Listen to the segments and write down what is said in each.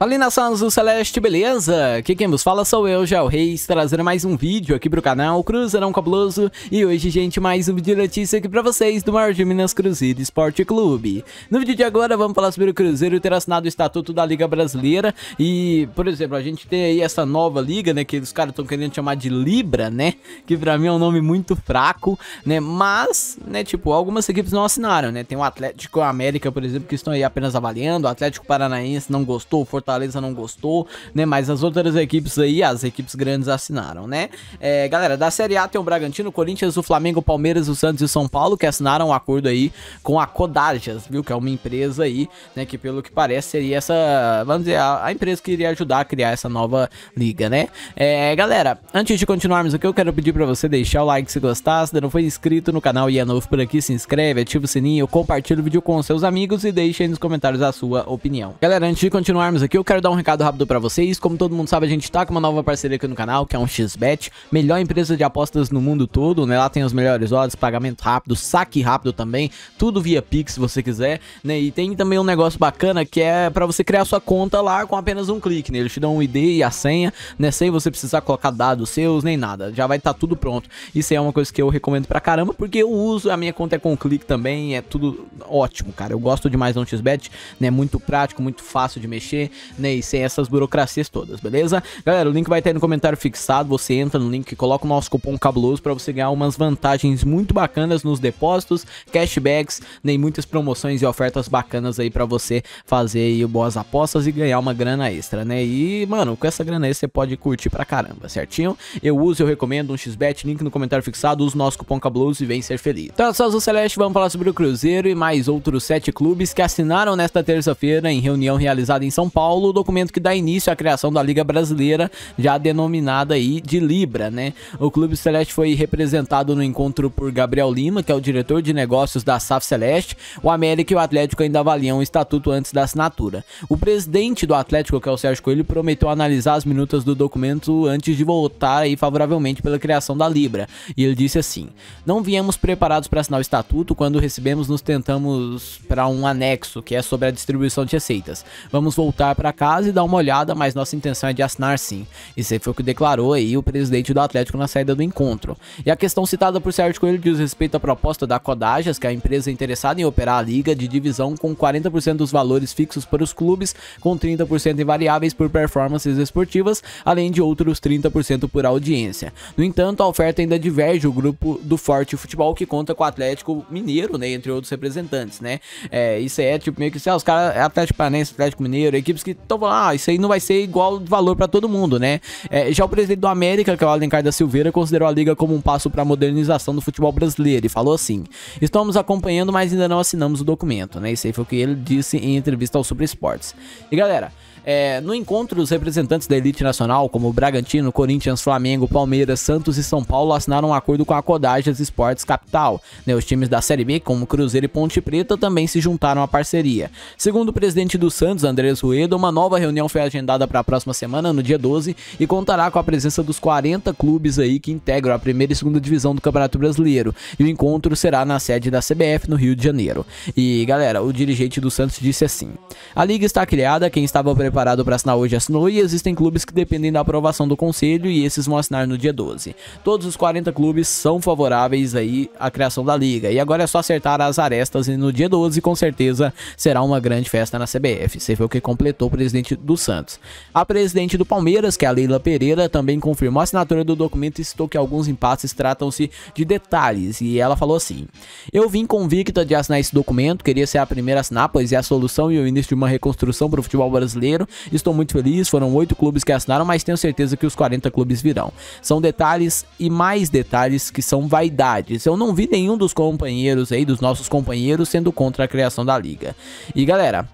Alinações do Celeste, beleza? Aqui quem vos fala sou eu, Gel Reis, trazendo mais um vídeo aqui pro canal Cruzeirão Cabuloso E hoje, gente, mais um vídeo de notícia aqui pra vocês do maior de Minas Cruzeiro Esporte Clube No vídeo de agora, vamos falar sobre o Cruzeiro ter assinado o Estatuto da Liga Brasileira E, por exemplo, a gente tem aí essa nova liga, né, que os caras estão querendo chamar de Libra, né Que pra mim é um nome muito fraco, né, mas, né, tipo, algumas equipes não assinaram, né Tem o Atlético América, por exemplo, que estão aí apenas avaliando, o Atlético Paranaense não gostou, o Fortaleza Fortaleza não gostou, né? Mas as outras equipes aí, as equipes grandes assinaram, né? É, galera, da Série A tem o Bragantino, o Corinthians, o Flamengo, o Palmeiras, o Santos e o São Paulo que assinaram um acordo aí com a Codarjas, viu? Que é uma empresa aí, né? Que pelo que parece seria essa, vamos dizer, a, a empresa que iria ajudar a criar essa nova liga, né? É, galera, antes de continuarmos aqui, eu quero pedir para você deixar o like se gostar, se não foi inscrito no canal e é novo por aqui, se inscreve, ativa o sininho, compartilha o vídeo com seus amigos e deixe aí nos comentários a sua opinião. Galera, antes de continuarmos aqui, aqui, eu quero dar um recado rápido pra vocês. Como todo mundo sabe, a gente tá com uma nova parceria aqui no canal, que é um XBet, melhor empresa de apostas no mundo todo, né? Lá tem os melhores odds, pagamento rápido, saque rápido também, tudo via Pix se você quiser, né? E tem também um negócio bacana que é pra você criar sua conta lá com apenas um clique, né? Eles te dão um ID e a senha, né? Sem você precisar colocar dados seus, nem nada. Já vai estar tá tudo pronto. Isso é uma coisa que eu recomendo pra caramba, porque eu uso, a minha conta é com clique também, é tudo ótimo, cara. Eu gosto demais do xbet né? Muito prático, muito fácil de mexer né? E sem essas burocracias todas, beleza? Galera, o link vai estar aí no comentário fixado. Você entra no link e coloca o nosso cupom cabuloso para você ganhar umas vantagens muito bacanas nos depósitos, cashbacks, nem né, muitas promoções e ofertas bacanas aí para você fazer aí boas apostas e ganhar uma grana extra, né? E, mano, com essa grana extra você pode curtir pra caramba, certinho? Eu uso, eu recomendo um xbet, link no comentário fixado, usa o nosso cupom cabuloso e vem ser feliz. Então só o Celeste, vamos falar sobre o Cruzeiro e mais outros sete clubes que assinaram nesta terça-feira em reunião realizada em São Paulo Paulo, o documento que dá início à criação da Liga Brasileira, já denominada aí de Libra, né? O Clube Celeste foi representado no encontro por Gabriel Lima, que é o diretor de negócios da SAF Celeste. O América e o Atlético ainda avaliam o estatuto antes da assinatura. O presidente do Atlético, que é o Sérgio Coelho, prometeu analisar as minutas do documento antes de votar aí favoravelmente pela criação da Libra. E ele disse assim: "Não viemos preparados para assinar o estatuto, quando recebemos nos tentamos para um anexo, que é sobre a distribuição de receitas. Vamos voltar para para casa e dar uma olhada, mas nossa intenção é de assinar sim. Isso aí foi o que declarou aí o presidente do Atlético na saída do encontro. E a questão citada por Sérgio Coelho diz respeito à proposta da Codajas, que é a empresa é interessada em operar a liga de divisão com 40% dos valores fixos para os clubes, com 30% em variáveis por performances esportivas, além de outros 30% por audiência. No entanto, a oferta ainda diverge o grupo do Forte Futebol, que conta com o Atlético Mineiro, né, entre outros representantes, né? É, isso é tipo meio que, sei assim, lá, ah, os caras, é Atlético Paranaense, Atlético Mineiro, equipes que que então, ah, isso aí não vai ser igual valor para todo mundo, né? É, já o presidente do América, que é o Alencar da Silveira, considerou a liga como um passo para a modernização do futebol brasileiro e falou assim: "Estamos acompanhando, mas ainda não assinamos o documento", né? Isso aí foi o que ele disse em entrevista ao Super Esportes. E galera, é, no encontro, os representantes da elite nacional, como Bragantino, Corinthians, Flamengo, Palmeiras, Santos e São Paulo, assinaram um acordo com a Codages Esportes Capital. Né, os times da Série B, como Cruzeiro e Ponte Preta, também se juntaram à parceria. Segundo o presidente do Santos, Andrés Ruedo, uma nova reunião foi agendada para a próxima semana, no dia 12, e contará com a presença dos 40 clubes aí que integram a primeira e segunda divisão do Campeonato Brasileiro. E o encontro será na sede da CBF no Rio de Janeiro. E galera, o dirigente do Santos disse assim: A liga está criada, quem estava preparado para assinar hoje assinou e existem clubes que dependem da aprovação do conselho e esses vão assinar no dia 12. Todos os 40 clubes são favoráveis aí à criação da liga. E agora é só acertar as arestas e no dia 12 com certeza será uma grande festa na CBF. Você foi o que completou presidente do Santos. A presidente do Palmeiras, que é a Leila Pereira, também confirmou a assinatura do documento e citou que alguns impasses tratam-se de detalhes. E ela falou assim: Eu vim convicta de assinar esse documento, queria ser a primeira a assinar, pois é a solução e o início de uma reconstrução para o futebol brasileiro. Estou muito feliz, foram oito clubes que assinaram, mas tenho certeza que os 40 clubes virão. São detalhes e mais detalhes que são vaidades. Eu não vi nenhum dos companheiros aí, dos nossos companheiros, sendo contra a criação da liga. E galera,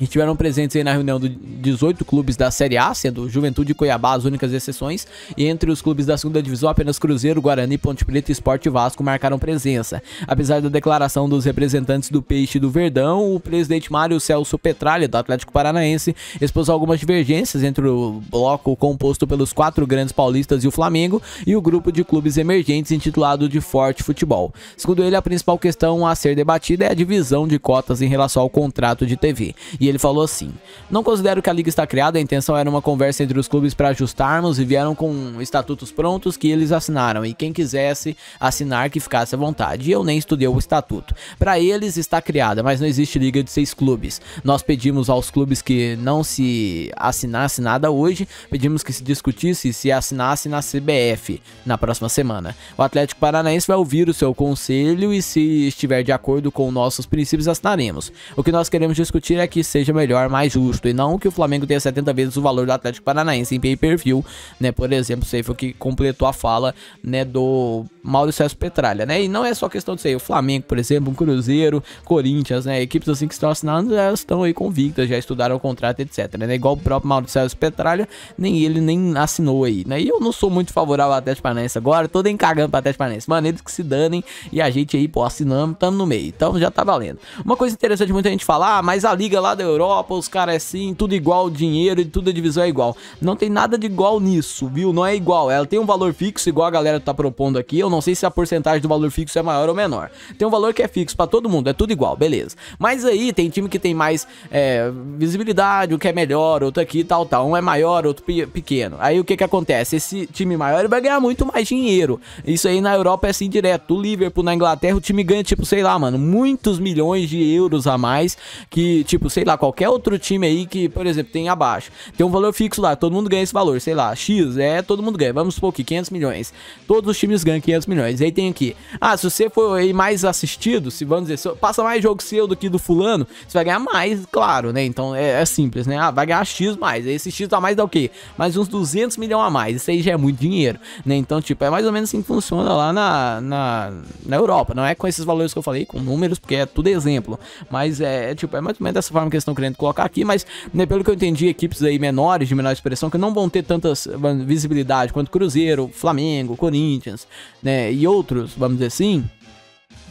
estiveram presentes aí na reunião de 18 clubes da Série A, sendo Juventude e Cuiabá as únicas exceções, e entre os clubes da segunda divisão apenas Cruzeiro, Guarani, Ponte Preta, Esporte e Vasco marcaram presença. Apesar da declaração dos representantes do Peixe e do Verdão, o presidente Mário Celso Petralha, do Atlético Paranaense, expôs algumas divergências entre o bloco composto pelos quatro grandes paulistas e o Flamengo e o grupo de clubes emergentes intitulado de Forte Futebol. Segundo ele, a principal questão a ser debatida é a divisão de cotas em relação ao contrato de TV. E ele falou assim: Não considero que a liga está criada, a intenção era uma conversa entre os clubes para ajustarmos e vieram com estatutos prontos que eles assinaram. E quem quisesse assinar, que ficasse à vontade. E eu nem estudei o estatuto. Para eles está criada, mas não existe liga de seis clubes. Nós pedimos aos clubes que não se assinasse nada hoje, pedimos que se discutisse se assinasse na CBF na próxima semana. O Atlético Paranaense vai ouvir o seu conselho e se estiver de acordo com nossos princípios, assinaremos. O que nós queremos discutir é que seja melhor, mais justo. E não que o Flamengo tenha 70 vezes o valor do Atlético Paranaense em pay-per-view, né? Por exemplo, sei foi o que completou a fala, né, do Mauro César Petralha, né? E não é só questão de ser o Flamengo, por exemplo, um Cruzeiro, Corinthians, né? Equipes assim que estão assinando, elas estão aí convictas, já estudaram o contrato, etc, né? Igual o próprio Mauro César Petralha, nem ele nem assinou aí, né? E eu não sou muito favorável ao Atlético Paranaense agora, tô nem cagando pro Atlético Paranaense. Mano, eles que se danem e a gente aí, pô, assinamos, tamo no meio. Então já tá valendo. Uma coisa interessante muita gente falar, ah, mas a liga lá da Europa, os caras é assim, tudo igual, dinheiro e tudo a divisão é igual. Não tem nada de igual nisso, viu? Não é igual. Ela tem um valor fixo, igual a galera tá propondo aqui. Eu não sei se a porcentagem do valor fixo é maior ou menor. Tem um valor que é fixo para todo mundo, é tudo igual, beleza. Mas aí tem time que tem mais é, visibilidade, o que é melhor, outro aqui, tal, tal. Um é maior, outro pequeno. Aí o que que acontece? Esse time maior vai ganhar muito mais dinheiro. Isso aí na Europa é assim direto. O Liverpool na Inglaterra, o time ganha, tipo, sei lá, mano, muitos milhões de euros a mais. Que, tipo, sei lá, qualquer outro time aí que, por exemplo, tem abaixo, tem um valor fixo lá, todo mundo ganha esse valor, sei lá, X, é, todo mundo ganha. Vamos supor que 500 milhões. Todos os times ganham 500 milhões. E aí tem aqui. Ah, se você for aí mais assistido, se vamos dizer, se passa mais jogo seu do que do fulano, você vai ganhar mais, claro, né? Então é, é simples, né? Ah, vai ganhar X mais. Esse X a mais dá o quê? Mais uns 200 milhões a mais. Isso aí já é muito dinheiro, né? Então, tipo, é mais ou menos assim que funciona lá na, na, na Europa. Não é com esses valores que eu falei, com números, porque é tudo exemplo. Mas é, é tipo, é mais ou menos dessa forma que estão querendo colocar aqui, mas né, pelo que eu entendi, equipes aí menores, de menor expressão, que não vão ter tanta visibilidade quanto Cruzeiro, Flamengo, Corinthians, né, e outros, vamos dizer assim,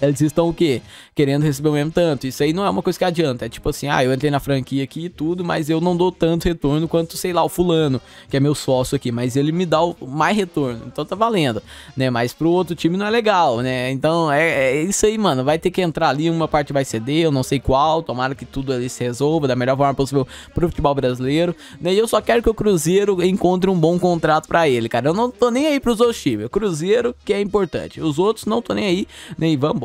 eles estão o quê? Querendo receber o mesmo tanto. Isso aí não é uma coisa que adianta. É tipo assim, ah, eu entrei na franquia aqui e tudo, mas eu não dou tanto retorno quanto, sei lá, o fulano, que é meu sócio aqui, mas ele me dá o mais retorno. Então tá valendo, né? Mas pro outro time não é legal, né? Então é, é isso aí, mano. Vai ter que entrar ali, uma parte vai ceder, eu não sei qual. Tomara que tudo ali se resolva da melhor forma possível pro futebol brasileiro. Né? E eu só quero que o Cruzeiro encontre um bom contrato para ele, cara. Eu não tô nem aí pros outros times. O Cruzeiro que é importante. Os outros não tô nem aí, nem né? vamos